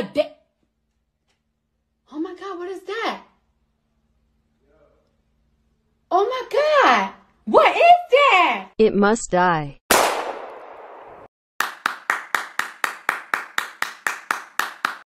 Today. Oh my God, what is that? Oh my God, what is that? It must die.